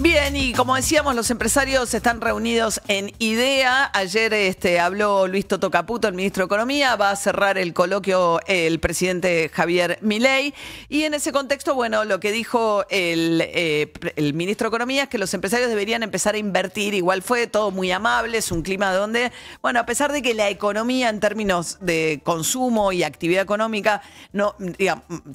Bien, y como decíamos, los empresarios están reunidos en IDEA. Ayer este, habló Luis Toto Caputo, el ministro de Economía. Va a cerrar el coloquio eh, el presidente Javier Milei. Y en ese contexto, bueno, lo que dijo eh, el, ministro de Economía es que los empresarios deberían empezar a invertir. Igual fue todo muy amable, es un clima donde, bueno, a pesar de que la economía en términos de consumo y actividad económica no,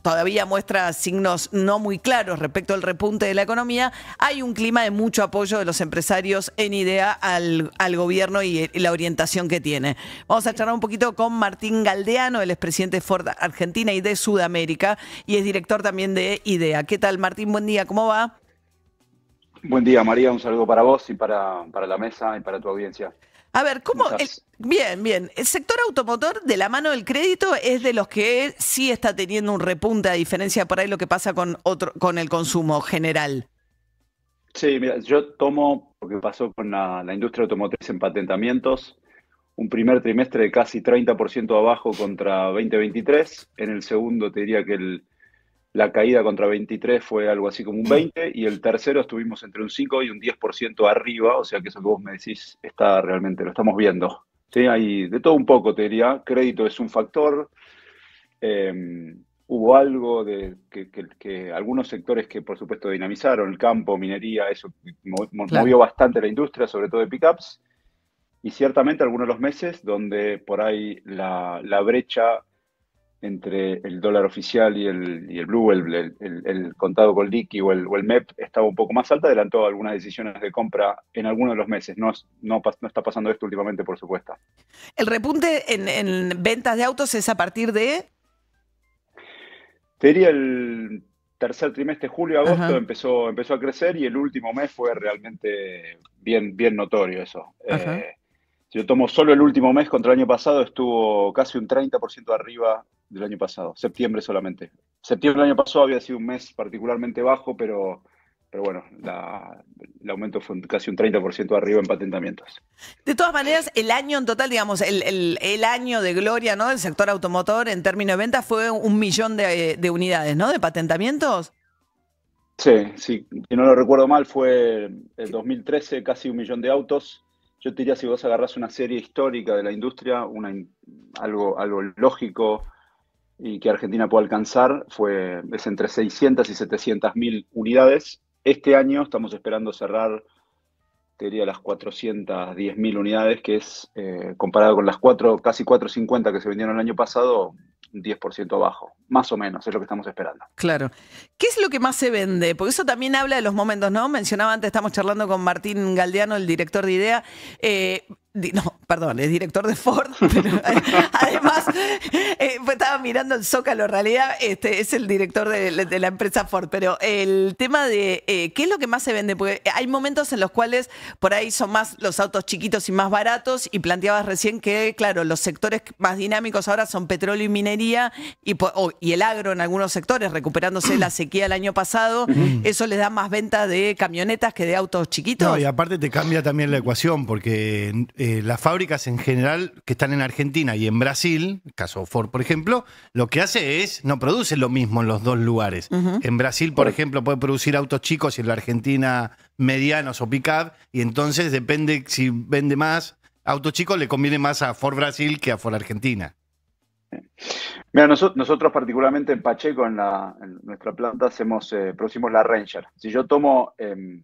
todavía muestra signos no muy claros respecto al repunte de la economía, hay un clima de mucho apoyo de los empresarios en idea al, al gobierno y, eh, la orientación que tiene. Vamos a charlar un poquito con Martín Galdeano, el expresidente de Ford Argentina y de Sudamérica, y es director también de IDEA. ¿Qué tal, Martín? Buen día, ¿cómo va? Buen día, María. Un saludo para vos y para, para la mesa y para tu audiencia. A ver, ¿cómo? es? bien, bien. El sector automotor de la mano del crédito es de los que sí está teniendo un repunte, a diferencia por ahí lo que pasa con, otro, con el consumo general. Sí, mira, yo tomo lo que pasó con la, industria automotriz en patentamientos, un primer trimestre de casi 30% abajo contra 2023, en el segundo te diría que la caída contra 23 fue algo así como un 20, y el tercero estuvimos entre un 5 y un 10% arriba, o sea que eso que vos me decís está realmente, lo estamos viendo. Sí, hay de todo un poco, te diría. Crédito es un factor. Eh, hubo algo de que, algunos sectores que por supuesto dinamizaron, el campo, minería, eso movió bastante la industria, sobre todo de pickups, y ciertamente algunos de los meses donde por ahí la, brecha entre el dólar oficial y el, blue, el, contado con liqui o el, o el MEP estaba un poco más alta, adelantó algunas decisiones de compra en algunos de los meses. No, no, está pasando esto últimamente, por supuesto. El repunte en ventas de autos es a partir de sería el tercer trimestre, julio, agosto, empezó, empezó a crecer y el último mes fue realmente bien, bien notorio eso. Eh, si yo tomo solo el último mes contra el año pasado, estuvo casi un 30% arriba del año pasado, septiembre solamente. Septiembre del año pasado había sido un mes particularmente bajo, pero pero bueno, el aumento fue casi un 30% arriba en patentamientos. De todas maneras, el año en total, digamos, el, año de gloria ¿no? del sector automotor en términos de ventas fue un millón de, unidades, ¿no? De patentamientos. Sí, sí, si no lo recuerdo mal, fue el 2013 casi un millón de autos. Yo te diría, si vos agarras una serie histórica de la industria, una, algo, algo lógico, y que Argentina puede alcanzar fue, es entre 600 y 700 mil unidades. Este año estamos esperando cerrar, te diría, las 410.000 unidades, que es, eh, comparado con las 4, casi 450 que se vendieron el año pasado, 10% abajo, más o menos, es lo que estamos esperando. Claro. ¿Qué es lo que más se vende? Porque eso también habla de los momentos, ¿no? Mencionaba antes, estamos charlando con Martín Galdeano el director de IDEA. Eh, no, perdón, es director de Ford, pero eh, además eh, pues, estaba mirando el Zócalo, en realidad este, es el director de, la empresa Ford, pero el tema de eh, qué es lo que más se vende, porque hay momentos en los cuales por ahí son más los autos chiquitos y más baratos y planteabas recién que, claro, los sectores más dinámicos ahora son petróleo y minería y, y el agro en algunos sectores, recuperándose la sequía el año pasado, eso les da más venta de camionetas que de autos chiquitos. No, y aparte te cambia también la ecuación porque... Eh, las fábricas en general que están en Argentina y en Brasil, caso Ford, por ejemplo, lo que hace es, no produce lo mismo en los dos lugares. En Brasil, por ejemplo, puede producir autos chicos y en la Argentina medianos o pick y entonces depende si vende más autos chicos, le conviene más a Ford Brasil que a Ford Argentina. Mira, nosotros, particularmente en Pacheco, en, la, nuestra planta, hacemos, eh, producimos la Ranger. Si yo tomo em,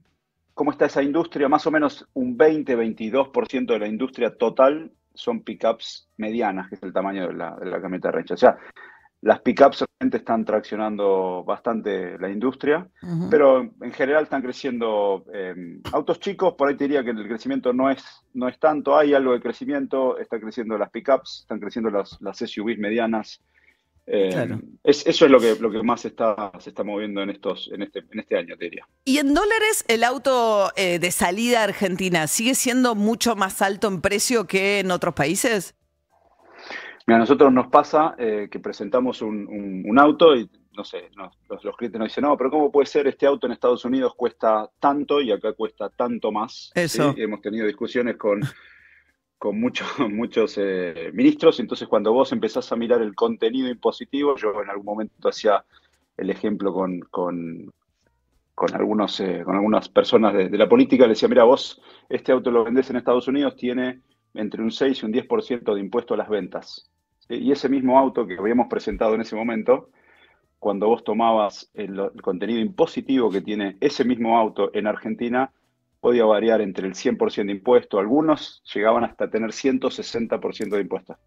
¿Cómo está esa industria? Más o menos un 20-22% de la industria total son pickups medianas, que es el tamaño de la, de la camioneta O sea, las pickups realmente están traccionando bastante la industria, pero en general están creciendo em, autos chicos, por ahí te diría que el crecimiento no es, no es tanto, hay algo de crecimiento, está creciendo las pickups, están creciendo las SUVs medianas, Em, eso es lo que, lo que más está, se está moviendo en, estos, en, este, en este año, te diría. ¿Y en dólares el auto eh, de salida Argentina sigue siendo mucho más alto en precio que en otros países? Mira, a nosotros nos pasa eh, que presentamos un, auto y no sé, los, los, clientes nos dicen, no, pero ¿cómo puede ser este auto en Estados Unidos cuesta tanto y acá cuesta tanto más? Eso. Hemos tenido discusiones con con muchos muchos eh, ministros, entonces cuando vos empezás a mirar el contenido impositivo, yo en algún momento hacía el ejemplo con, algunos, eh, con algunas personas de, la política, le decía, mira, vos este auto lo vendés en Estados Unidos, tiene entre un 6 y un 10% de impuesto a las ventas. Eh, y ese mismo auto que habíamos presentado en ese momento, cuando vos tomabas el contenido impositivo que tiene ese mismo auto en Argentina, podía variar entre el 100% de impuesto, algunos llegaban hasta tener 160% de impuestos.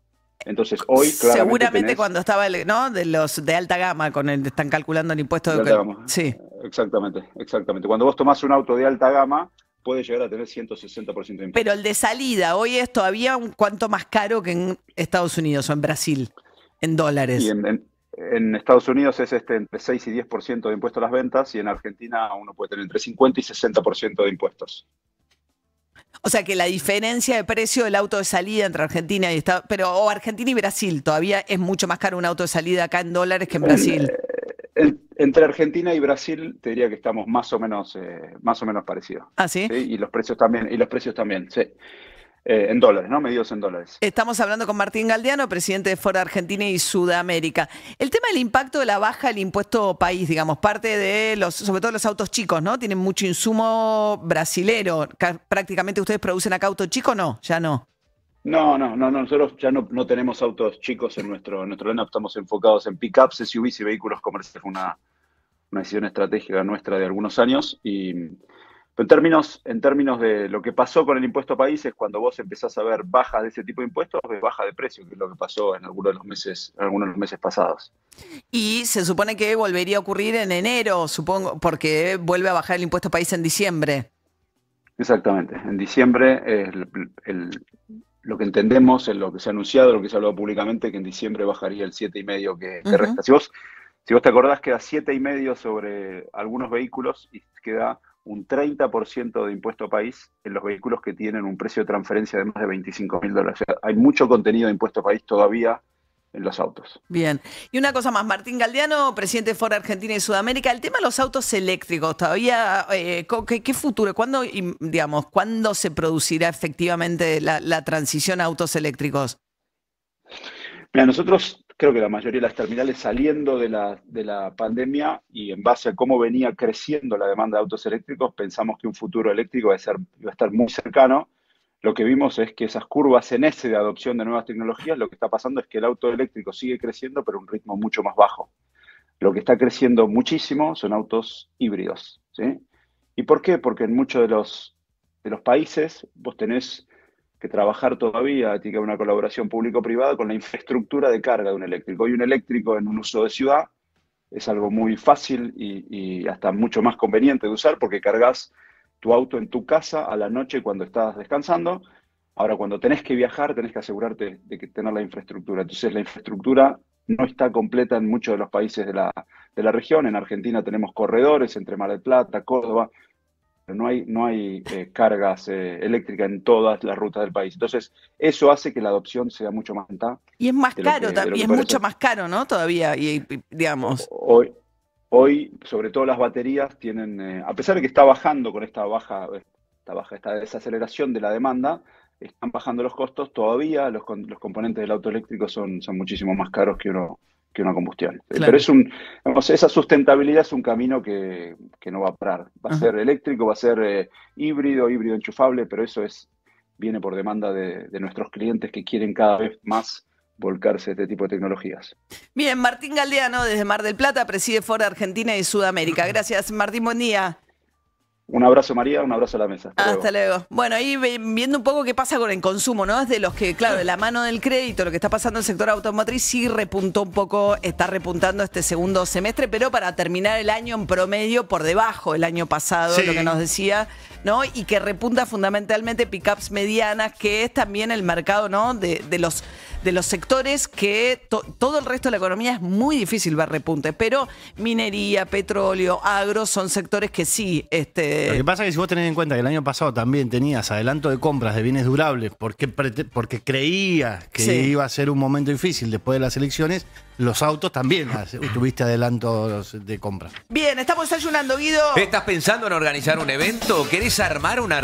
Entonces, hoy, claro. Seguramente cuando estaba el, ¿no? De los de alta gama, con el, están calculando el impuesto de. alta gama. Sí. Exactamente, exactamente. Cuando vos tomás un auto de alta gama, puede llegar a tener 160% de impuesto. Pero el de salida hoy es todavía un cuanto más caro que en Estados Unidos o en Brasil, en dólares. Y en, en Estados Unidos es este entre 6 y 10% de impuestos a las ventas y en Argentina uno puede tener entre 50 y 60% de impuestos. O sea que la diferencia de precio del auto de salida entre Argentina y Estados pero o Argentina y Brasil, todavía es mucho más caro un auto de salida acá en dólares que en eh, Brasil. entre Argentina y Brasil te diría que estamos más o menos eh, más o menos parecidos. ¿Ah, sí? Y los precios también, y los precios también, sí. Eh, en dólares, ¿no? Medidos en dólares. Estamos hablando con Martín Galdiano, presidente de Fora Argentina y Sudamérica. El tema del impacto de la baja del impuesto país, digamos, parte de los, sobre todo los autos chicos, ¿no? Tienen mucho insumo brasilero. Prácticamente ustedes producen acá autos chicos, ¿no? Ya no. No, no, no, nosotros ya no, tenemos autos chicos en nuestro, nuestro estamos enfocados en pickups, SUVs y vehículos comerciales, una, una decisión estratégica nuestra de algunos años y en términos, en términos de lo que pasó con el impuesto a es cuando vos empezás a ver bajas de ese tipo de impuestos, ves baja de precio, que es lo que pasó en algunos de los meses, los meses pasados. Y se supone que volvería a ocurrir en enero, supongo, porque vuelve a bajar el impuesto a país en diciembre. Exactamente. En diciembre, eh, lo que entendemos, en lo que se ha anunciado, lo que se ha hablado públicamente, que en diciembre bajaría el 7,5 que, que resta. Si vos, si vos te acordás, queda 7,5 sobre algunos vehículos y queda un 30% de impuesto país en los vehículos que tienen un precio de transferencia de más de 25 mil dólares. hay mucho contenido de impuesto país todavía en los autos. Bien. Y una cosa más, Martín Galdiano, presidente de Ford Argentina y Sudamérica, el tema de los autos eléctricos, todavía, eh, ¿qué, futuro? ¿Cuándo, digamos, ¿cuándo se producirá efectivamente la, la transición a autos eléctricos? Mira, nosotros creo que la mayoría de las terminales saliendo de la, pandemia y en base a cómo venía creciendo la demanda de autos eléctricos, pensamos que un futuro eléctrico va a, estar muy cercano. Lo que vimos es que esas curvas en ese de adopción de nuevas tecnologías, lo que está pasando es que el auto eléctrico sigue creciendo, pero a un ritmo mucho más bajo. Lo que está creciendo muchísimo son autos híbridos. ¿Y por qué? Porque en muchos de los, de los países vos tenés que trabajar todavía, tiene que haber una colaboración público-privada con la infraestructura de carga de un eléctrico. Hoy un eléctrico en un uso de ciudad es algo muy fácil y, hasta mucho más conveniente de usar porque cargas tu auto en tu casa a la noche cuando estás descansando. Ahora, cuando tenés que viajar, tenés que asegurarte de que tener la infraestructura. Entonces, la infraestructura no está completa en muchos de los países de la, de la región. En Argentina tenemos corredores entre Mar del Plata, Córdoba, no hay, no hay eh, cargas eh, eléctricas en todas las rutas del país. Entonces, eso hace que la adopción sea mucho más Y es más caro, también, es mucho más caro, ¿no? Todavía, y, digamos. Hoy, hoy, sobre todo las baterías tienen, eh, a pesar de que está bajando con esta baja, esta baja, esta desaceleración de la demanda, están bajando los costos, todavía los, los componentes del auto eléctrico son, son muchísimo más caros que uno que una combustión. Eh, pero es un, esa sustentabilidad es un camino que, que no va a parar. Va a ser eléctrico, va a ser eh, híbrido, híbrido enchufable, pero eso es viene por demanda de, de nuestros clientes que quieren cada vez más volcarse a este tipo de tecnologías. Bien, Martín Galdeano desde Mar del Plata preside Ford Argentina y Sudamérica. Gracias, Martín, buen día. Un abrazo María, un abrazo a la mesa. Hasta, luego. Bueno, ahí viendo un poco qué pasa con el consumo, ¿no? Es de los que, claro, de la mano del crédito, lo que está pasando en el sector automotriz sí repuntó un poco, está repuntando este segundo semestre, pero para terminar el año en promedio por debajo del año pasado, lo que nos decía, ¿no? Y que repunta fundamentalmente pickups medianas, que es también el mercado, ¿no? De, de los de los sectores que todo el resto de la economía es muy difícil ver repunte, pero minería, petróleo, agro son sectores que sí. Este... Lo que pasa es que si vos tenés en cuenta que el año pasado también tenías adelanto de compras de bienes durables porque, porque creías que iba a ser un momento difícil después de las elecciones, los autos también tuviste adelanto de compras. Bien, estamos desayunando, Guido. ¿Estás pensando en organizar un evento? ¿Querés armar una